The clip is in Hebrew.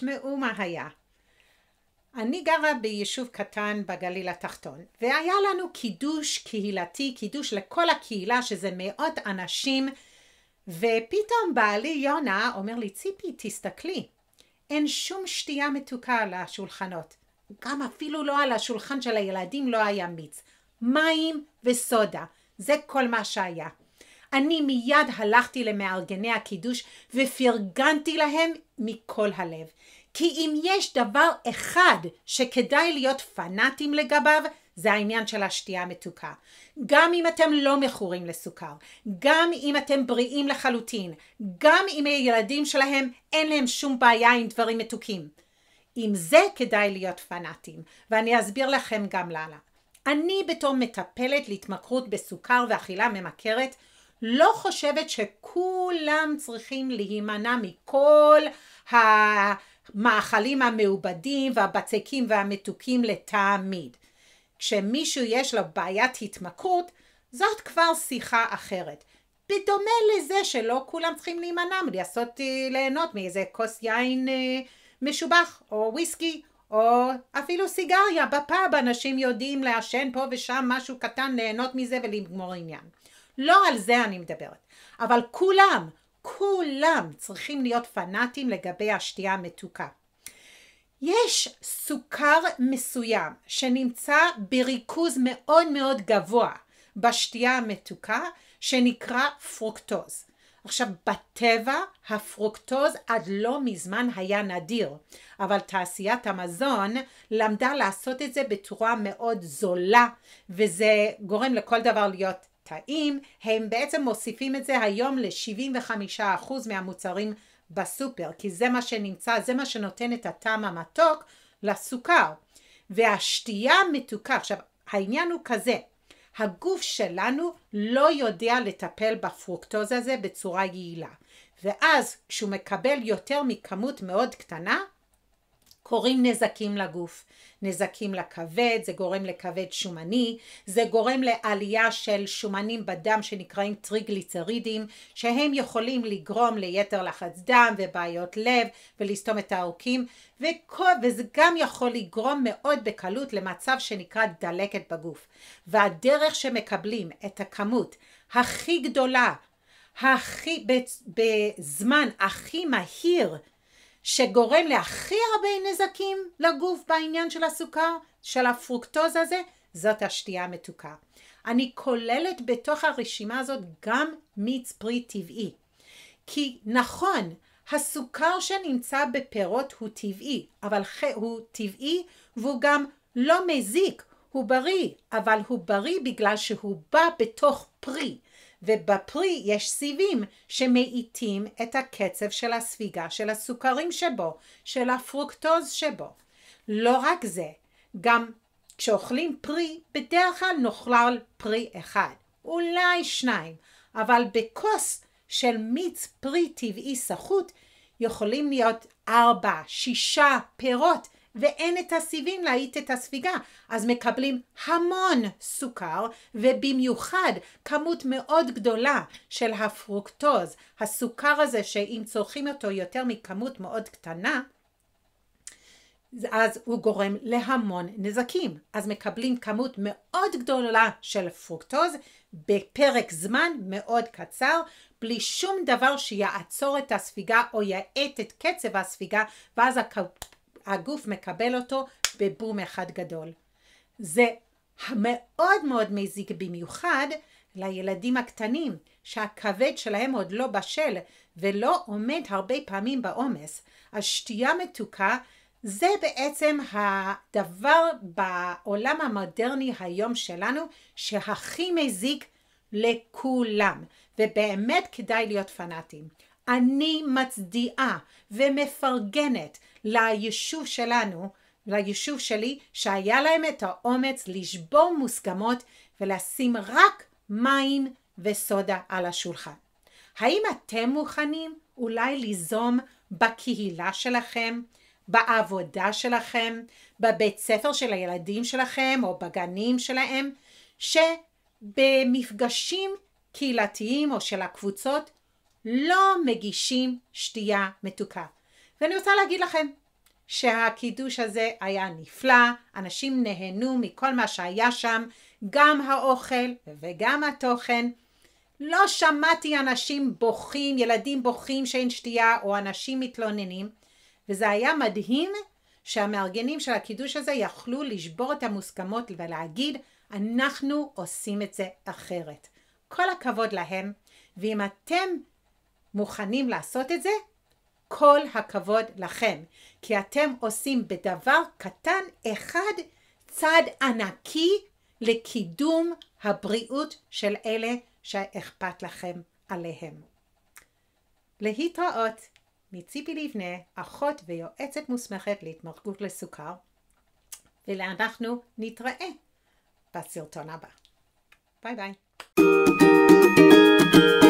תשמעו מה היה. אני גרה ביישוב קטן בגליל התחתון, והיה לנו קידוש קהילתי, קידוש לכל הקהילה, שזה מאות אנשים, ופתאום בעלי יונה אומר לי, ציפי, תסתכלי, אין שום שתייה מתוקה על השולחנות. גם אפילו לא על השולחן של הילדים לא היה מיץ. מים וסודה, זה כל מה שהיה. אני מיד הלכתי למארגני הקידוש ופרגנתי להם מכל הלב. כי אם יש דבר אחד שכדאי להיות פנאטים לגביו, זה העניין של השתייה המתוקה. גם אם אתם לא מכורים לסוכר, גם אם אתם בריאים לחלוטין, גם אם הילדים שלהם אין להם שום בעיה עם דברים מתוקים. עם זה כדאי להיות פנאטים, ואני אסביר לכם גם למה. אני בתור מטפלת להתמכרות בסוכר ואכילה ממכרת, לא חושבת שכולם צריכים להימנע מכל המאכלים המעובדים והבצקים והמתוקים לתמיד. כשמישהו יש לו בעיית התמכרות, זאת כבר שיחה אחרת. בדומה לזה שלא כולם צריכים להימנע מלעשות, אה, ליהנות מאיזה כוס יין אה, משובח, או וויסקי, או אפילו סיגריה בפאב, אנשים יודעים לעשן פה ושם משהו קטן, ליהנות מזה ולגמור עניין. לא על זה אני מדברת. אבל כולם, כולם צריכים להיות פנאטים לגבי השתייה המתוקה. יש סוכר מסוים שנמצא בריכוז מאוד מאוד גבוה בשתייה המתוקה שנקרא פרוקטוז. עכשיו בטבע הפרוקטוז עד לא מזמן היה נדיר, אבל תעשיית המזון למדה לעשות את זה בצורה מאוד זולה וזה גורם לכל דבר להיות טעים, הם בעצם מוסיפים את זה היום ל-75% מהמוצרים בסופר, כי זה מה שנמצא, זה מה שנותן את הטעם המתוק לסוכר. והשתייה מתוקה, עכשיו העניין הוא כזה, הגוף שלנו לא יודע לטפל בפרוקטוז הזה בצורה יעילה, ואז כשהוא מקבל יותר מכמות מאוד קטנה, קורים נזקים לגוף. נזקים לכבד, זה גורם לכבד שומני, זה גורם לעלייה של שומנים בדם שנקראים טריגליצרידים, שהם יכולים לגרום ליתר לחץ דם ובעיות לב ולסתום את העורקים, וזה גם יכול לגרום מאוד בקלות למצב שנקרא דלקת בגוף. והדרך שמקבלים את הכמות הכי גדולה הכי, בזמן הכי מהיר שגורם להכי הרבה נזקים לגוף בעניין של הסוכר, של הפרוקטוז הזה, זאת השתייה המתוקה. אני כוללת בתוך הרשימה הזאת גם מיץ פרי טבעי. כי נכון, הסוכר שנמצא בפירות הוא טבעי, אבל הוא טבעי והוא גם לא מזיק, הוא בריא, אבל הוא בריא בגלל שהוא בא בתוך פרי, ובפרי יש סיבים שמאיטים את הקצב של הספיגה של הסוכרים שבו, של הפרוקטוז שבו. לא רק זה, גם כשאוכלים פרי, בדרך כלל נאכלל פרי אחד, אולי שניים, אבל בכוס של מיץ פרי טבעי סחוט יכולים להיות ארבע, שישה פירות ואין את הסיבים להאיט את הספיגה, אז מקבלים המון סוכר, ובמיוחד כמות מאוד גדולה של הפרוקטוז, הסוכר הזה שאם צורכים אותו יותר מכמות מאוד קטנה, אז הוא גורם להמון נזקים. אז מקבלים כמות מאוד גדולה של פרוקטוז בפרק זמן מאוד קצר, בלי שום דבר שיעצור את הספיגה או יאט את קצב הספיגה, ואז הגוף מקבל אותו בבום אחד גדול. זה מאוד מאוד מזיק במיוחד לילדים הקטנים שהכבד שלהם עוד לא בשל ולא עומד הרבה פעמים בעומס. אז שתייה מתוקה זה בעצם הדבר בעולם המודרני היום שלנו שהכי מזיק לכולם ובאמת כדאי להיות פנאטים. אני מצדיעה ומפרגנת ליישוב שלנו, ליישוב שלי, שהיה להם את האומץ לשבור מוסכמות ולשים רק מים וסודה על השולחן. האם אתם מוכנים אולי ליזום בקהילה שלכם, בעבודה שלכם, בבית ספר של הילדים שלכם או בגנים שלהם, שבמפגשים קהילתיים או של הקבוצות לא מגישים שתייה מתוקה. ואני רוצה להגיד לכם שהקידוש הזה היה נפלא, אנשים נהנו מכל מה שהיה שם, גם האוכל וגם התוכן. לא שמעתי אנשים בוכים, ילדים בוכים שאין שתייה או אנשים מתלוננים, וזה היה מדהים שהמארגנים של הקידוש הזה יכלו לשבור את המוסכמות ולהגיד אנחנו עושים את זה אחרת. כל הכבוד להם, ואם אתם מוכנים לעשות את זה, כל הכבוד לכם, כי אתם עושים בדבר קטן אחד צעד ענקי לקידום הבריאות של אלה שאכפת לכם עליהם. להתראות מציפי לבנה, אחות ויועצת מוסמכת להתמרגות לסוכר, ואנחנו נתראה בסרטון הבא. ביי ביי.